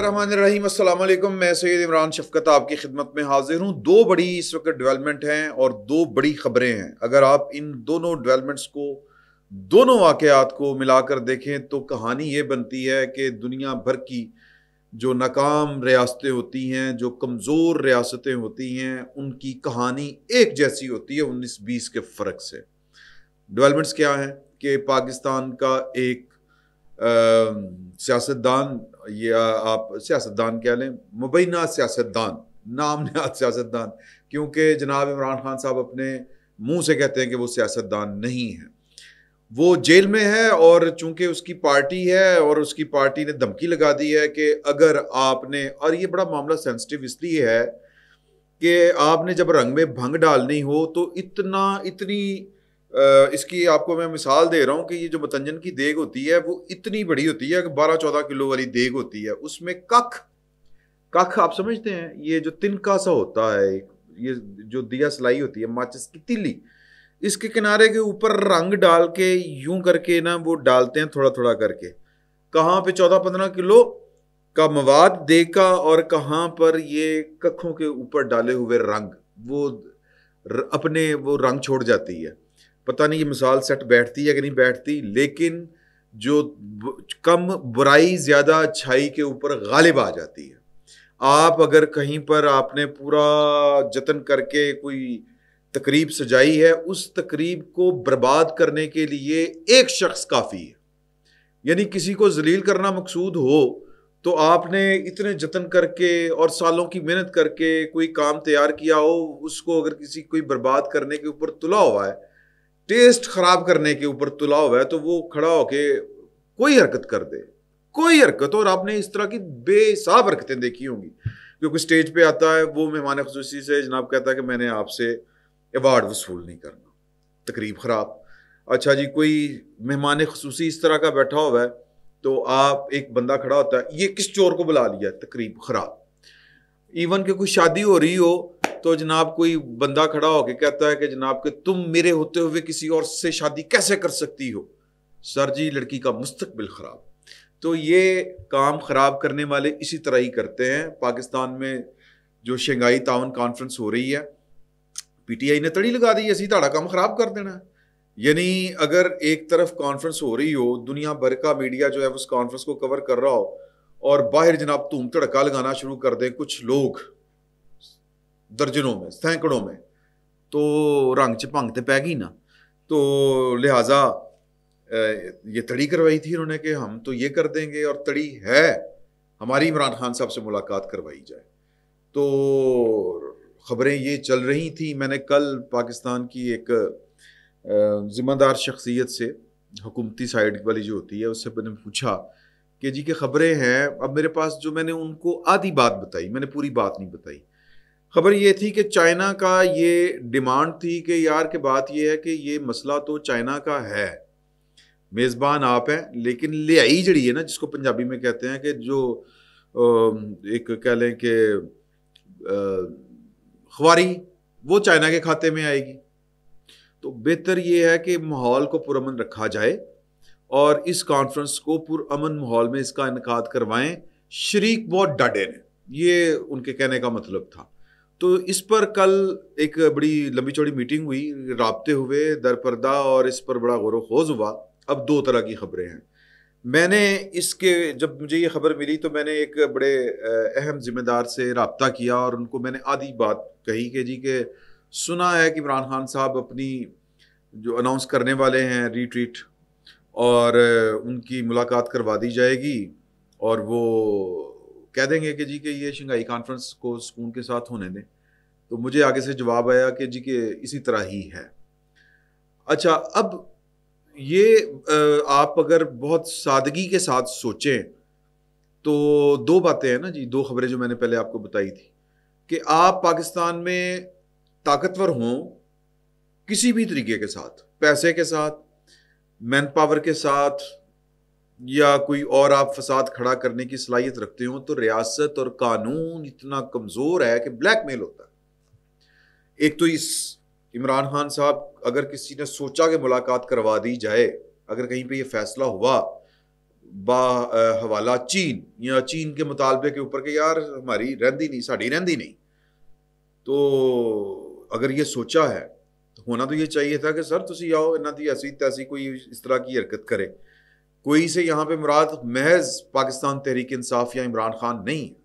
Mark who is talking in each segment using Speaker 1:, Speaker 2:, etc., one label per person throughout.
Speaker 1: बसमिलकुम मैं सैद इमरान शफकत आपकी खिदमत में हाजिर हूँ दो बड़ी इस वक्त डेवलपमेंट हैं और दो बड़ी खबरें हैं अगर आप इन दोनों डेवलपमेंट्स को दोनों वाक़ात को मिलाकर देखें तो कहानी ये बनती है कि दुनिया भर की जो नाकाम रियासतें होती हैं जो कमज़ोर रियासतें होती हैं उनकी कहानी एक जैसी होती है उन्नीस बीस के फ़र्क से डेवलपमेंट्स क्या हैं कि पाकिस्तान का एक सियासतदान या आप सियासतदान कह लें मुबैना सियासतदान नाम नहाद सियासतदान क्योंकि जनाब इमरान खान साहब अपने मुंह से कहते हैं कि वो सियासतदान नहीं है वो जेल में है और चूंकि उसकी पार्टी है और उसकी पार्टी ने धमकी लगा दी है कि अगर आपने और ये बड़ा मामला सेंसिटिव इसलिए है कि आपने जब रंग में भंग डालनी हो तो इतना इतनी इसकी आपको मैं मिसाल दे रहा हूँ कि ये जो मतंजन की देग होती है वो इतनी बड़ी होती है कि बारह चौदह किलो वाली देग होती है उसमें कख कख आप समझते हैं ये जो तिनका सा होता है ये जो दिया सिलाई होती है माचिस की तिली इसके किनारे के ऊपर रंग डाल के यूं करके ना वो डालते हैं थोड़ा थोड़ा करके कहाँ पे चौदह पंद्रह किलो का मवाद देखा और कहाँ पर ये कखों के ऊपर डाले हुए रंग वो अपने वो रंग छोड़ जाती है पता नहीं ये मिसाल सेट बैठती है कि नहीं बैठती लेकिन जो कम बुराई ज़्यादा अच्छाई के ऊपर गालिब आ जाती है आप अगर कहीं पर आपने पूरा जतन करके कोई तकरीब सजाई है उस तकरीब को बर्बाद करने के लिए एक शख्स काफ़ी है यानी किसी को जलील करना मकसूद हो तो आपने इतने जतन करके और सालों की मेहनत करके कोई काम तैयार किया हो उसको अगर किसी कोई बर्बाद करने के ऊपर तुला हुआ है टेस्ट खराब करने के ऊपर तुला हुआ है तो वो खड़ा होके कोई हरकत कर दे कोई हरकत और आपने इस तरह की बेसाब हरकतें देखी होंगी क्योंकि स्टेज पे आता है वो मेहमान खसूसी से जनाब कहता है कि मैंने आपसे अवार्ड वसूल नहीं करना तकरीब ख़राब अच्छा जी कोई मेहमान खसूसी इस तरह का बैठा हुआ है तो आप एक बंदा खड़ा होता है ये किस चोर को बुला लिया तकरीब ख़राब इवन के कोई शादी हो रही हो तो जनाब कोई बंदा खड़ा होके कहता है कि जनाब के तुम मेरे होते हुए किसी और से शादी कैसे कर सकती हो सर जी लड़की का मुस्तकबिल ख़राब तो ये काम ख़राब करने वाले इसी तरह ही करते हैं पाकिस्तान में जो शंघाई तावन कॉन्फ्रेंस हो रही है पीटीआई ने तड़ी लगा दी असी सीधा काम ख़राब कर देना है यानी अगर एक तरफ कॉन्फ्रेंस हो रही हो दुनिया भर का मीडिया जो है उस कॉन्फ्रेंस को कवर कर रहा हो और बाहर जनाब धूम तड़का लगाना शुरू कर दें कुछ लोग दर्जनों में सैकड़ों में तो रंग च भंग तो पै गई ना तो लिहाजा ये तड़ी करवाई थी उन्होंने कि हम तो ये कर देंगे और तड़ी है हमारी इमरान खान साहब से मुलाकात करवाई जाए तो खबरें ये चल रही थी मैंने कल पाकिस्तान की एक ज़िम्मेदार शख्सियत से हुकूमती साइड वाली जो होती है उससे मैंने पूछा कि जी के खबरें हैं अब मेरे पास जो मैंने उनको आधी बात बताई मैंने पूरी बात नहीं बताई खबर ये थी कि चाइना का ये डिमांड थी कि यार के बात ये है कि ये मसला तो चाइना का है मेज़बान आप हैं लेकिन ले आई जड़ी है ना जिसको पंजाबी में कहते हैं कि जो एक कह लें कि खुआारी वो चाइना के खाते में आएगी तो बेहतर ये है कि माहौल को पुरमन रखा जाए और इस कॉन्फ्रेंस को पुरमन माहौल में इसका इनका करवाएं शरीक बहुत डाडे ने ये उनके कहने का मतलब था तो इस पर कल एक बड़ी लंबी चौड़ी मीटिंग हुई रबते हुए दरपर्दा और इस पर बड़ा गौर खोज हुआ अब दो तरह की खबरें हैं मैंने इसके जब मुझे ये खबर मिली तो मैंने एक बड़े अहम जिम्मेदार से रबता किया और उनको मैंने आधी बात कही कि जी के सुना है कि इमरान खान साहब अपनी जो अनाउंस करने वाले हैं रिट्रीट और उनकी मुलाकात करवा दी जाएगी और वो कह देंगे कि जी के ये शंघाई कॉन्फ्रेंस को सुकून के साथ होने दें तो मुझे आगे से जवाब आया कि जी के इसी तरह ही है अच्छा अब ये आप अगर बहुत सादगी के साथ सोचें तो दो बातें हैं ना जी दो खबरें जो मैंने पहले आपको बताई थी कि आप पाकिस्तान में ताकतवर हों किसी भी तरीके के साथ पैसे के साथ मैन पावर के साथ या कोई और आप फसाद खड़ा करने की सलाहियत रखते हो तो रियासत और कानून इतना कमज़ोर है कि ब्लैक मेल होता है एक तो इस इमरान खान साहब अगर किसी ने सोचा कि मुलाकात करवा दी जाए अगर कहीं पे ये फैसला हुआ बा हवाला चीन या चीन के मुतालबे के ऊपर कि यार हमारी रहती नहीं साड़ी रहती नहीं तो अगर ये सोचा है तो होना तो ये चाहिए था कि सर तुम आओ इन्हों की ऐसी तैसी कोई इस तरह की हरकत करे कोई से यहाँ पे मुराद महज पाकिस्तान तहरीक इंसाफ या इमरान खान नहीं है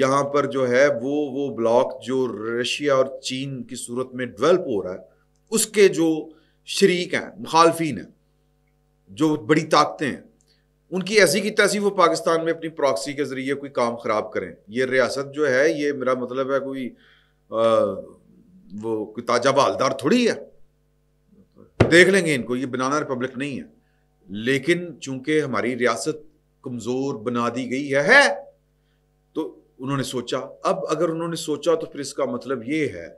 Speaker 1: यहाँ पर जो है वो वो ब्लॉक जो रशिया और चीन की सूरत में डेवलप हो रहा है उसके जो शरीक हैं मुखालफी हैं जो बड़ी ताकतें हैं उनकी ऐसी की तैसी वो पाकिस्तान में अपनी प्रॉक्सी के ज़रिए कोई काम ख़राब करें ये रियासत जो है ये मेरा मतलब है कोई आ, वो कोई ताजा बालदार थोड़ी है देख लेंगे इनको ये बनाना रिपब्लिक नहीं है लेकिन चूंकि हमारी रियासत कमजोर बना दी गई है, है तो उन्होंने सोचा अब अगर उन्होंने सोचा तो फिर इसका मतलब ये है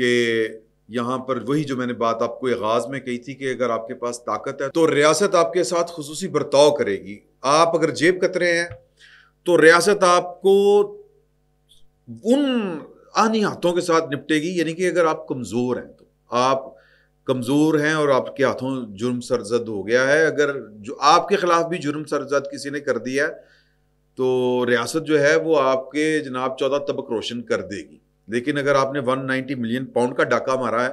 Speaker 1: कि यहां पर वही जो मैंने बात आपको आगाज में कही थी कि अगर आपके पास ताकत है तो रियासत आपके साथ खसूसी बर्ताव करेगी आप अगर जेब कतरे हैं तो रियासत आपको उन आनी हाथों के साथ निपटेगी यानी कि अगर आप कमज़ोर हैं तो आप कमज़ोर हैं और आपके हाथों जुर्म सरजद हो गया है अगर जो आपके ख़िलाफ़ भी जुर्म सरजद किसी ने कर दिया तो रियासत जो है वो आपके जनाब चौदह तबक रोशन कर देगी लेकिन अगर आपने 190 मिलियन पाउंड का डाका मारा है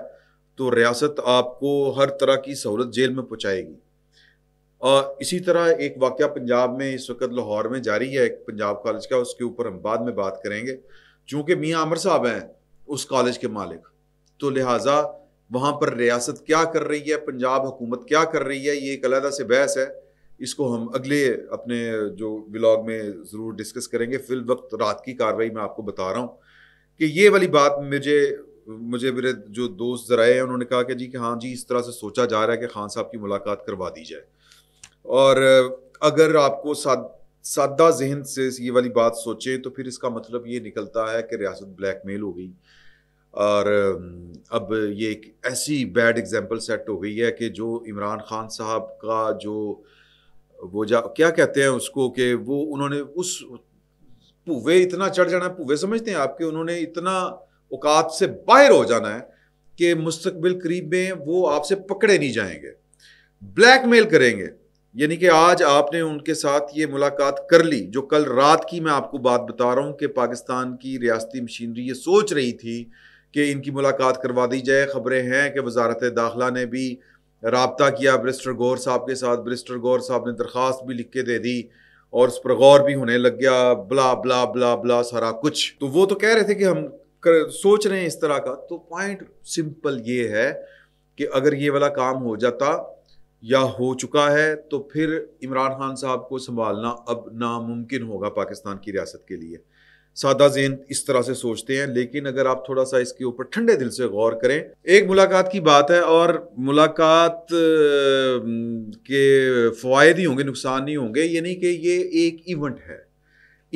Speaker 1: तो रियासत आपको हर तरह की सहूलत जेल में पहुँचाएगी और इसी तरह एक वाक़ पंजाब में इस वक्त लाहौर में जारी है एक पंजाब कॉलेज का उसके ऊपर हम बाद में बात करेंगे चूँकि मियाँ अमर साहब हैं उस कॉलेज के मालिक तो लिहाजा वहाँ पर रियासत क्या कर रही है पंजाब हुकूमत क्या कर रही है ये एक अलहदा से बहस है इसको हम अगले अपने जो ब्लॉग में ज़रूर डिस्कस करेंगे फिल वक्त रात की कार्रवाई मैं आपको बता रहा हूँ कि ये वाली बात मुझे मुझे मेरे जो दोस्त ज़राए हैं उन्होंने कहा कि जी कि हाँ जी इस तरह से सोचा जा रहा है कि खान साहब की मुलाकात करवा दी जाए और अगर आपको साद सादा जहन से ये वाली बात सोचें तो फिर इसका मतलब ये निकलता है कि रियासत ब्लैक मेल हो गई और अब ये एक ऐसी बैड एग्जांपल सेट हो गई है कि जो इमरान खान साहब का जो वो जा क्या कहते हैं उसको कि वो उन्होंने उस भूवे इतना चढ़ जाना है भूवे समझते हैं आपके उन्होंने इतना औकात से बाहर हो जाना है कि मुस्तबिल करीब में वो आपसे पकड़े नहीं जाएंगे ब्लैक मेल करेंगे यानी कि आज आपने उनके साथ ये मुलाकात कर ली जो कल रात की मैं आपको बात बता रहा हूँ कि पाकिस्तान की रियासती मशीनरी ये सोच रही थी कि इनकी मुलाकात करवा दी जाए खबरें हैं कि वजारत दाखिला ने भी रबता किया ब्रिस्टर गौर साहब के साथ ब्रिस्टर गौर साहब ने दरख्वास्त भी लिख के दे दी और उस पर गौर भी होने लग गया बला बला बला बला सारा कुछ तो वो तो कह रहे थे कि हम कर, सोच रहे हैं इस तरह का तो पॉइंट सिंपल ये है कि अगर ये वाला काम हो जाता या हो चुका है तो फिर इमरान खान साहब को संभालना अब नामुमकिन होगा पाकिस्तान की रियासत के लिए सादा जेन इस तरह से सोचते हैं लेकिन अगर आप थोड़ा सा इसके ऊपर ठंडे दिल से गौर करें एक मुलाकात की बात है और मुलाकात के फायद ही होंगे नुकसान नहीं होंगे यानी कि ये एक इवेंट है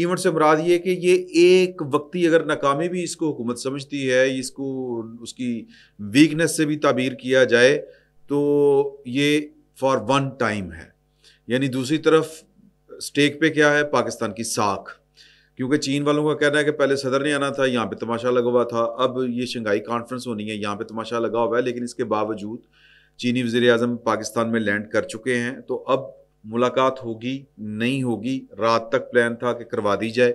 Speaker 1: इवेंट से मुराद ये कि ये एक वक्ति अगर नाकामी भी इसको हुकूमत समझती है इसको उसकी वीकनेस से भी ताबीर किया जाए तो ये फॉर वन टाइम है यानी दूसरी तरफ स्टेक पे क्या है पाकिस्तान की साख क्योंकि चीन वालों का कहना है कि पहले सदर ने आना था यहाँ पे तमाशा लगा हुआ था अब ये शंघाई कॉन्फ्रेंस होनी है यहाँ पे तमाशा लगा हुआ है लेकिन इसके बावजूद चीनी वजीर अजम पाकिस्तान में लैंड कर चुके हैं तो अब मुलाकात होगी नहीं होगी रात तक प्लान था कि करवा दी जाए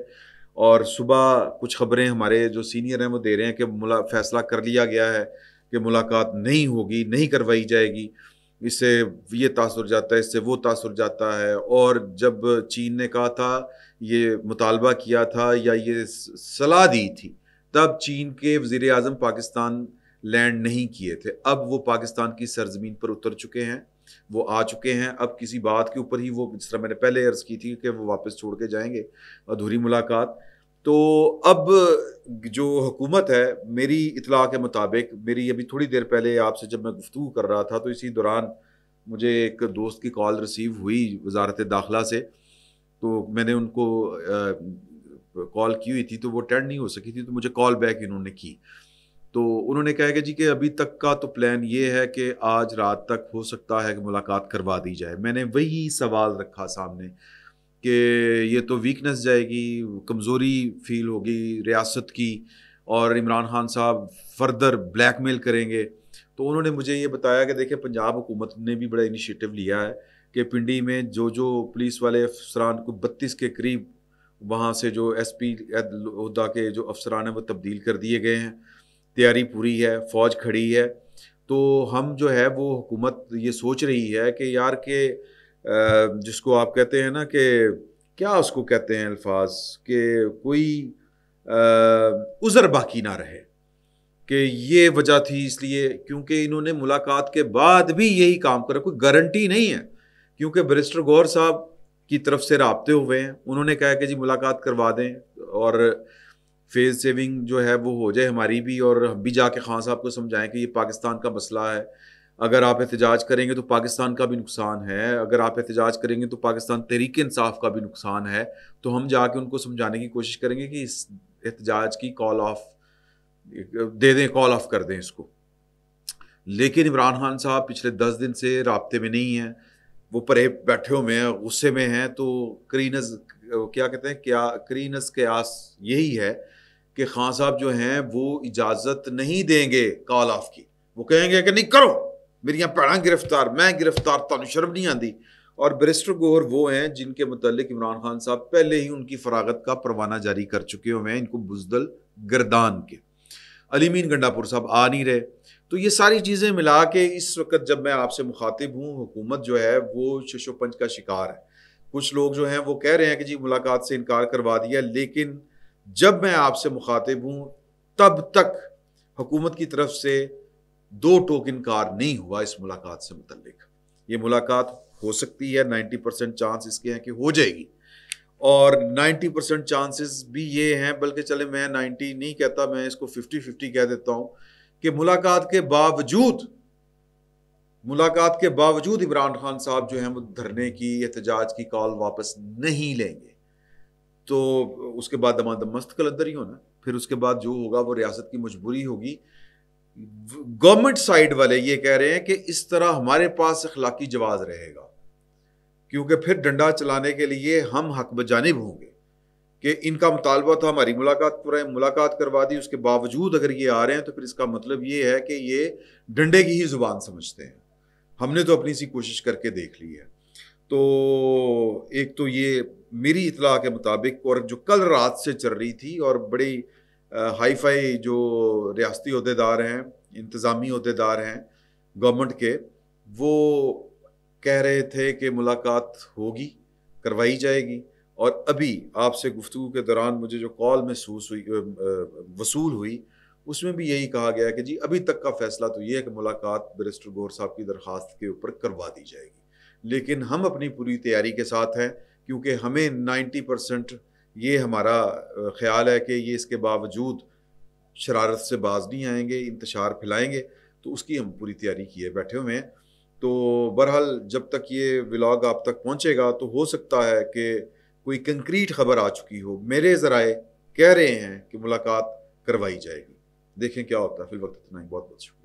Speaker 1: और सुबह कुछ खबरें हमारे जो सीनियर हैं वो दे रहे हैं कि फैसला कर लिया गया है कि मुलाकात नहीं होगी नहीं करवाई जाएगी इससे ये तासर जाता है इससे वो तासर जाता है और जब चीन ने कहा था ये मुतालबा किया था या ये सलाह दी थी तब चीन के वजीर अजम पाकिस्तान लैंड नहीं किए थे अब वो पाकिस्तान की सरजमीन पर उतर चुके हैं वो आ चुके हैं अब किसी बात के ऊपर ही वो जिस तरह मैंने पहले अर्ज़ की थी कि वो वापस छोड़ के जाएंगे अधूरी मुलाकात तो अब जो हुकूमत है मेरी इतला के मुताबिक मेरी अभी थोड़ी देर पहले आपसे जब मैं गुफ्तु कर रहा था तो इसी दौरान मुझे एक दोस्त की कॉल रिसीव हुई वजारत दाखिला से तो मैंने उनको कॉल की हुई थी तो वो अटेंड नहीं हो सकी थी तो मुझे कॉल बैक इन्होंने की तो उन्होंने कहा कि जी कि अभी तक का तो प्लान ये है कि आज रात तक हो सकता है कि मुलाकात करवा दी जाए मैंने वही सवाल रखा सामने कि ये तो वीकनेस जाएगी कमज़ोरी फील होगी रियासत की और इमरान खान साहब फर्दर ब्लैक मेल करेंगे तो उन्होंने मुझे ये बताया कि देखिए पंजाब हुकूमत ने भी बड़ा इनिशिएटिव लिया है कि पिंडी में जो जो पुलिस वाले अफसरान को बत्तीस के करीब वहाँ से जो एस पी के जो अफसरान हैं वो तब्दील कर दिए गए हैं तैयारी पूरी है फ़ौज खड़ी है तो हम जो है वो हुकूमत ये सोच रही है कि यार के जिसको आप कहते हैं ना कि क्या उसको कहते हैं अल्फाज के कोई उज़र बाकी ना रहे कि ये वजह थी इसलिए क्योंकि इन्होंने मुलाकात के बाद भी यही काम करा कोई गारंटी नहीं है क्योंकि बरिस्टर गौर साहब की तरफ से रबते हुए हैं उन्होंने कहा कि जी मुलाकात करवा दें और फेस सेविंग जो है वो हो जाए हमारी भी और हम भी जाके खान साहब को समझाएं कि ये पाकिस्तान का मसला है अगर आप एहतजाज करेंगे तो पाकिस्तान का भी नुकसान है अगर आप एहतजाज करेंगे तो पाकिस्तान तहरीक इंसाफ का भी नुकसान है तो हम जाके उनको समझाने की कोशिश करेंगे कि इस एहतजाज की कॉल ऑफ दे दें कॉल ऑफ कर दें इसको लेकिन इमरान खान साहब पिछले दस दिन से रबते में नहीं हैं वो परे बैठे हुए हैं गुस्से में हैं तो करीनज क्या कहते हैं क्या करीनज क्यास यही है कि खान साहब जो हैं वो इजाज़त नहीं देंगे कॉल ऑफ की वो कहेंगे कि नहीं करो मेरियाँ भैं गिरफ्तार मैं गिरफ्तार तुम शर्म नहीं आती और बरिस्टर गोहर वो हैं जिनके मतलब इमरान खान साहब पहले ही उनकी फरागत का परवाना जारी कर चुके हुए हैं इनको बुजदल गर्दान के अलीमीन गंडापुर साहब आ नहीं रहे तो ये सारी चीज़ें मिला के इस वक्त जब मैं आपसे मुखातिब हूँ हुकूमत जो है वो शशोपंच का शिकार है कुछ लोग जो हैं वो कह रहे हैं कि जी मुलाकात से इनकार करवा दिया लेकिन जब मैं आपसे मुखातिब हूँ तब तक हुकूमत की तरफ से दो टोकन कार नहीं हुआ इस मुलाकात से मुतलिक ये मुलाकात हो सकती है 90 परसेंट चांस इसके हैं कि हो जाएगी और 90 परसेंट चांसेस भी ये हैं बल्कि चले मैं 90 नहीं कहता मैं इसको 50 50 कह देता हूं कि मुलाकात के बावजूद मुलाकात के बावजूद इमरान खान साहब जो है वो धरने की एहतजाज की कॉल वापस नहीं लेंगे तो उसके बाद दमादम मस्त कलंदर ही होना फिर उसके बाद जो होगा वो रियासत की मजबूरी होगी गवर्नमेंट साइड वाले ये कह रहे हैं कि इस तरह हमारे पास अखलाकी जवाब रहेगा क्योंकि फिर डंडा चलाने के लिए हम हक बजानब होंगे कि इनका मुतालबा था तो हमारी मुलाकात कराएं मुलाकात करवा दी उसके बावजूद अगर ये आ रहे हैं तो फिर इसका मतलब ये है कि ये डंडे की ही ज़ुबान समझते हैं हमने तो अपनी सी कोशिश करके देख ली है तो एक तो ये मेरी इतला के मुताबिक और जो कल रात से चल रही थी और बड़ी हाई फाई जो रियाती अहदेदार हैं इंतज़ामी अहदेदार हैं गवर्नमेंट के वो कह रहे थे कि मुलाकात होगी करवाई जाएगी और अभी आपसे गुफ्तु के दौरान मुझे जो कॉल महसूस हुई वसूल हुई उसमें भी यही कहा गया कि जी अभी तक का फैसला तो ये है कि मुलाकात बरिस्टर गौर साहब की दरख्वास्त के ऊपर करवा दी जाएगी लेकिन हम अपनी पूरी तैयारी के साथ हैं क्योंकि हमें 90 परसेंट ये हमारा ख्याल है कि ये इसके बावजूद शरारत से बाज नहीं आएंगे इंतशार फैलाएंगे तो उसकी हम पूरी तैयारी किए बैठे हुए हैं तो बहरहाल जब तक ये व्लॉग आप तक पहुंचेगा तो हो सकता है कि कोई कंक्रीट खबर आ चुकी हो मेरे ज़राए कह रहे हैं कि मुलाकात करवाई जाएगी देखें क्या होता है फिल वक्त इतना ही बहुत बहुत शुक्रिया